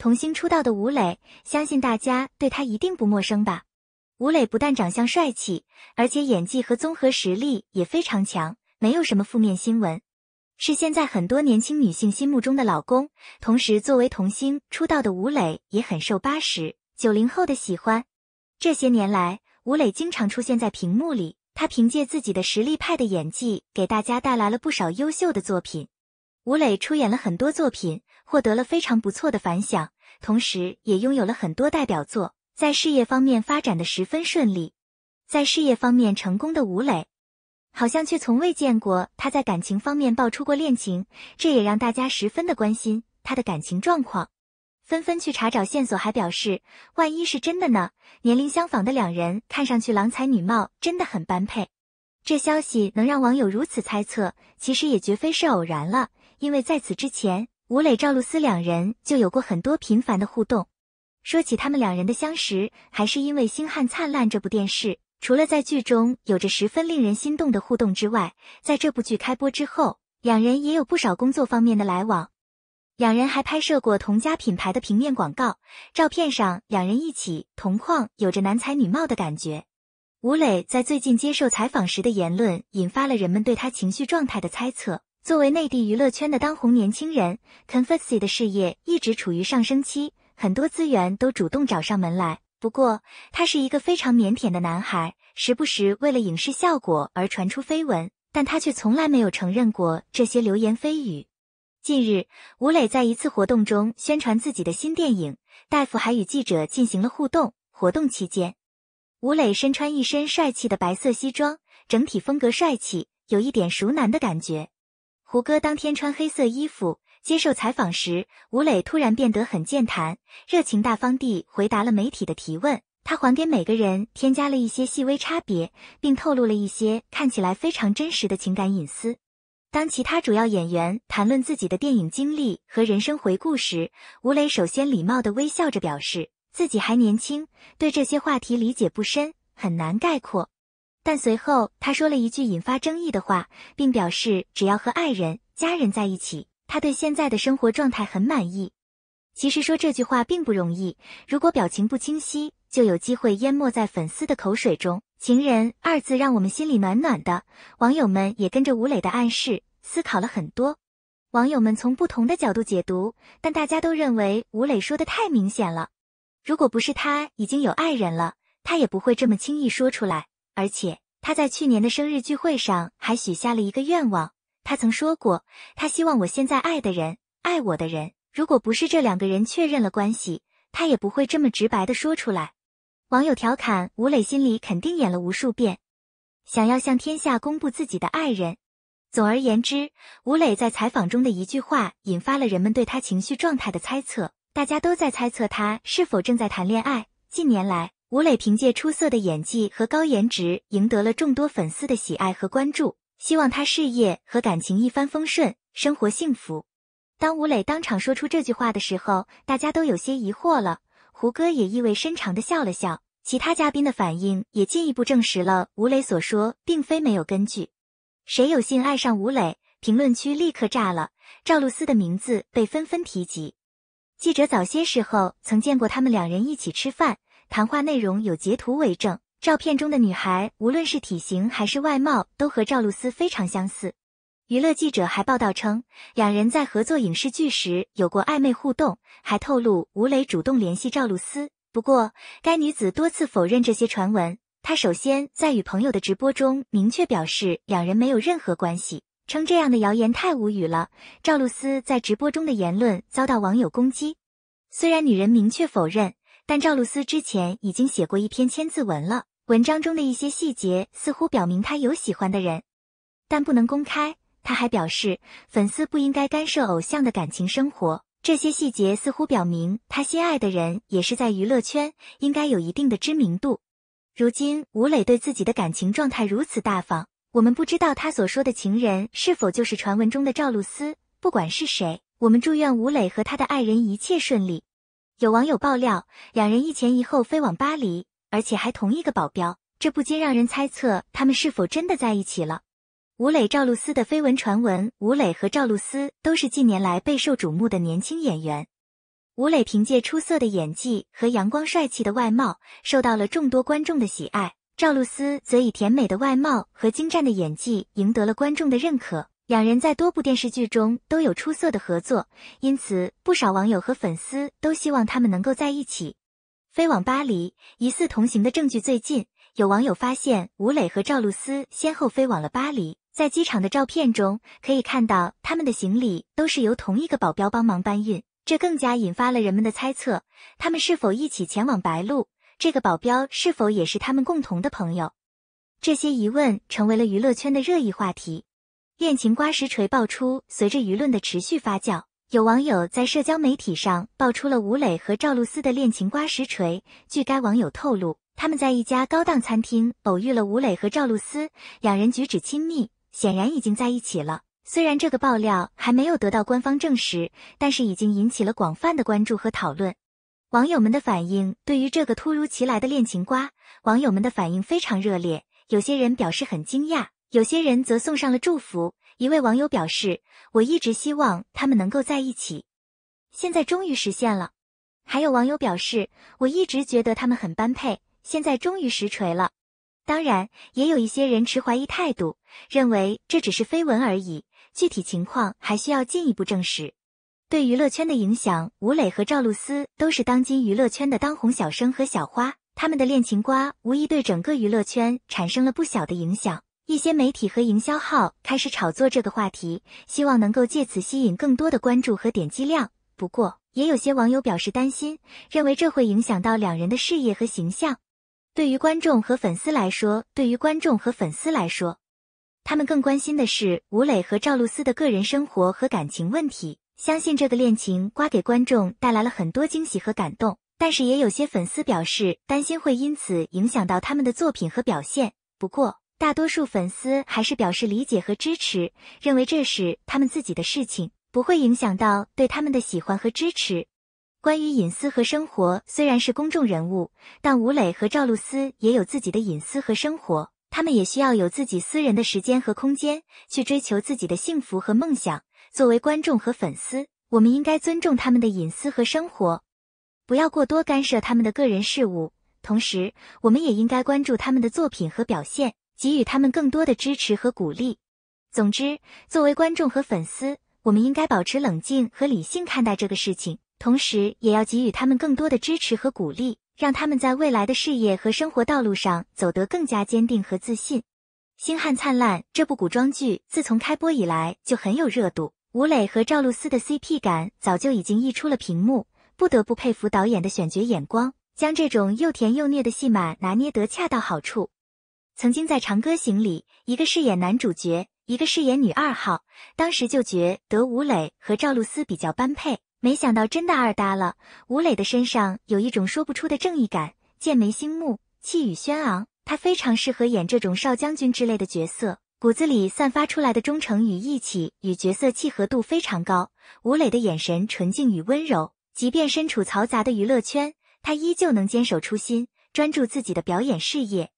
童星出道的吴磊，相信大家对他一定不陌生吧？吴磊不但长相帅气，而且演技和综合实力也非常强，没有什么负面新闻，是现在很多年轻女性心目中的老公。同时，作为童星出道的吴磊也很受八十九零后的喜欢。这些年来，吴磊经常出现在屏幕里，他凭借自己的实力派的演技给大家带来了不少优秀的作品。吴磊出演了很多作品。获得了非常不错的反响，同时也拥有了很多代表作，在事业方面发展的十分顺利。在事业方面成功的吴磊，好像却从未见过他在感情方面爆出过恋情，这也让大家十分的关心他的感情状况，纷纷去查找线索，还表示万一是真的呢？年龄相仿的两人看上去郎才女貌，真的很般配。这消息能让网友如此猜测，其实也绝非是偶然了，因为在此之前。吴磊、赵露思两人就有过很多频繁的互动。说起他们两人的相识，还是因为《星汉灿烂》这部电视。除了在剧中有着十分令人心动的互动之外，在这部剧开播之后，两人也有不少工作方面的来往。两人还拍摄过同家品牌的平面广告，照片上两人一起同框，有着男才女貌的感觉。吴磊在最近接受采访时的言论，引发了人们对他情绪状态的猜测。作为内地娱乐圈的当红年轻人 c o n f u s y 的事业一直处于上升期，很多资源都主动找上门来。不过，他是一个非常腼腆的男孩，时不时为了影视效果而传出绯闻，但他却从来没有承认过这些流言蜚语。近日，吴磊在一次活动中宣传自己的新电影，大夫还与记者进行了互动。活动期间，吴磊身穿一身帅气的白色西装，整体风格帅气，有一点熟男的感觉。胡歌当天穿黑色衣服接受采访时，吴磊突然变得很健谈，热情大方地回答了媒体的提问。他还给每个人添加了一些细微差别，并透露了一些看起来非常真实的情感隐私。当其他主要演员谈论自己的电影经历和人生回顾时，吴磊首先礼貌地微笑着表示自己还年轻，对这些话题理解不深，很难概括。但随后他说了一句引发争议的话，并表示只要和爱人、家人在一起，他对现在的生活状态很满意。其实说这句话并不容易，如果表情不清晰，就有机会淹没在粉丝的口水。中“情人”二字让我们心里暖暖的，网友们也跟着吴磊的暗示思考了很多。网友们从不同的角度解读，但大家都认为吴磊说的太明显了。如果不是他已经有爱人了，他也不会这么轻易说出来。而且他在去年的生日聚会上还许下了一个愿望。他曾说过，他希望我现在爱的人、爱我的人，如果不是这两个人确认了关系，他也不会这么直白的说出来。网友调侃吴磊心里肯定演了无数遍，想要向天下公布自己的爱人。总而言之，吴磊在采访中的一句话引发了人们对他情绪状态的猜测，大家都在猜测他是否正在谈恋爱。近年来。吴磊凭借出色的演技和高颜值，赢得了众多粉丝的喜爱和关注。希望他事业和感情一帆风顺，生活幸福。当吴磊当场说出这句话的时候，大家都有些疑惑了。胡歌也意味深长的笑了笑，其他嘉宾的反应也进一步证实了吴磊所说并非没有根据。谁有幸爱上吴磊？评论区立刻炸了，赵露思的名字被纷纷提及。记者早些时候曾见过他们两人一起吃饭。谈话内容有截图为证，照片中的女孩无论是体型还是外貌，都和赵露思非常相似。娱乐记者还报道称，两人在合作影视剧时有过暧昧互动，还透露吴磊主动联系赵露思。不过，该女子多次否认这些传闻。她首先在与朋友的直播中明确表示两人没有任何关系，称这样的谣言太无语了。赵露思在直播中的言论遭到网友攻击，虽然女人明确否认。但赵露思之前已经写过一篇千字文了，文章中的一些细节似乎表明她有喜欢的人，但不能公开。她还表示，粉丝不应该干涉偶像的感情生活。这些细节似乎表明他心爱的人也是在娱乐圈，应该有一定的知名度。如今吴磊对自己的感情状态如此大方，我们不知道他所说的情人是否就是传闻中的赵露思。不管是谁，我们祝愿吴磊和他的爱人一切顺利。有网友爆料，两人一前一后飞往巴黎，而且还同一个保镖，这不禁让人猜测他们是否真的在一起了。吴磊、赵露思的绯闻传闻，吴磊和赵露思都是近年来备受瞩目的年轻演员。吴磊凭借出色的演技和阳光帅气的外貌，受到了众多观众的喜爱；赵露思则以甜美的外貌和精湛的演技赢得了观众的认可。两人在多部电视剧中都有出色的合作，因此不少网友和粉丝都希望他们能够在一起。飞往巴黎，疑似同行的证据最近有网友发现，吴磊和赵露思先后飞往了巴黎。在机场的照片中，可以看到他们的行李都是由同一个保镖帮忙搬运，这更加引发了人们的猜测：他们是否一起前往白鹿？这个保镖是否也是他们共同的朋友？这些疑问成为了娱乐圈的热议话题。恋情瓜实锤爆出，随着舆论的持续发酵，有网友在社交媒体上爆出了吴磊和赵露思的恋情瓜实锤。据该网友透露，他们在一家高档餐厅偶遇了吴磊和赵露思，两人举止亲密，显然已经在一起了。虽然这个爆料还没有得到官方证实，但是已经引起了广泛的关注和讨论。网友们的反应对于这个突如其来的恋情瓜，网友们的反应非常热烈，有些人表示很惊讶。有些人则送上了祝福。一位网友表示：“我一直希望他们能够在一起，现在终于实现了。”还有网友表示：“我一直觉得他们很般配，现在终于实锤了。”当然，也有一些人持怀疑态度，认为这只是绯闻而已，具体情况还需要进一步证实。对娱乐圈的影响，吴磊和赵露思都是当今娱乐圈的当红小生和小花，他们的恋情瓜无疑对整个娱乐圈产生了不小的影响。一些媒体和营销号开始炒作这个话题，希望能够借此吸引更多的关注和点击量。不过，也有些网友表示担心，认为这会影响到两人的事业和形象。对于观众和粉丝来说，对于观众和粉丝来说，他们更关心的是吴磊和赵露思的个人生活和感情问题。相信这个恋情瓜给观众带来了很多惊喜和感动，但是也有些粉丝表示担心会因此影响到他们的作品和表现。不过。大多数粉丝还是表示理解和支持，认为这是他们自己的事情，不会影响到对他们的喜欢和支持。关于隐私和生活，虽然是公众人物，但吴磊和赵露思也有自己的隐私和生活，他们也需要有自己私人的时间和空间，去追求自己的幸福和梦想。作为观众和粉丝，我们应该尊重他们的隐私和生活，不要过多干涉他们的个人事务。同时，我们也应该关注他们的作品和表现。给予他们更多的支持和鼓励。总之，作为观众和粉丝，我们应该保持冷静和理性看待这个事情，同时也要给予他们更多的支持和鼓励，让他们在未来的事业和生活道路上走得更加坚定和自信。《星汉灿烂》这部古装剧自从开播以来就很有热度，吴磊和赵露思的 CP 感早就已经溢出了屏幕，不得不佩服导演的选角眼光，将这种又甜又虐的戏码拿捏得恰到好处。曾经在《长歌行》里，一个饰演男主角，一个饰演女二号。当时就觉得吴磊和赵露思比较般配，没想到真的二搭了。吴磊的身上有一种说不出的正义感，剑眉星目，气宇轩昂，他非常适合演这种少将军之类的角色。骨子里散发出来的忠诚与义气，与角色契合度非常高。吴磊的眼神纯净与温柔，即便身处嘈杂的娱乐圈，他依旧能坚守初心，专注自己的表演事业。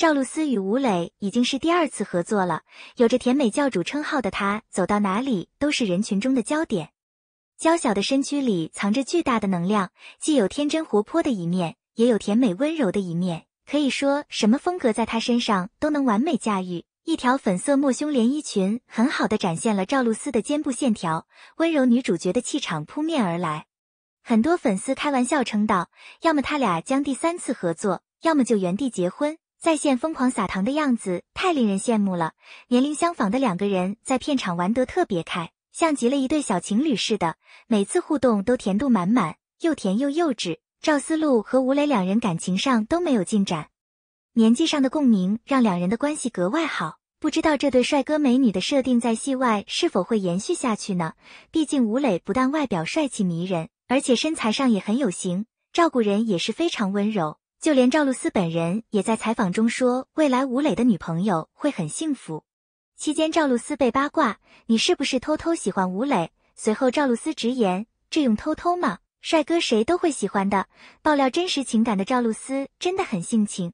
赵露思与吴磊已经是第二次合作了，有着“甜美教主”称号的她，走到哪里都是人群中的焦点。娇小的身躯里藏着巨大的能量，既有天真活泼的一面，也有甜美温柔的一面，可以说什么风格在她身上都能完美驾驭。一条粉色抹胸连衣裙，很好的展现了赵露思的肩部线条，温柔女主角的气场扑面而来。很多粉丝开玩笑称道：“要么他俩将第三次合作，要么就原地结婚。”在线疯狂撒糖的样子太令人羡慕了。年龄相仿的两个人在片场玩得特别开，像极了一对小情侣似的。每次互动都甜度满满，又甜又幼稚。赵思露和吴磊两人感情上都没有进展，年纪上的共鸣让两人的关系格外好。不知道这对帅哥美女的设定在戏外是否会延续下去呢？毕竟吴磊不但外表帅气迷人，而且身材上也很有型，照顾人也是非常温柔。就连赵露思本人也在采访中说，未来吴磊的女朋友会很幸福。期间，赵露思被八卦，你是不是偷偷喜欢吴磊？随后赵露思直言，这用偷偷吗？帅哥谁都会喜欢的。爆料真实情感的赵露思真的很性情。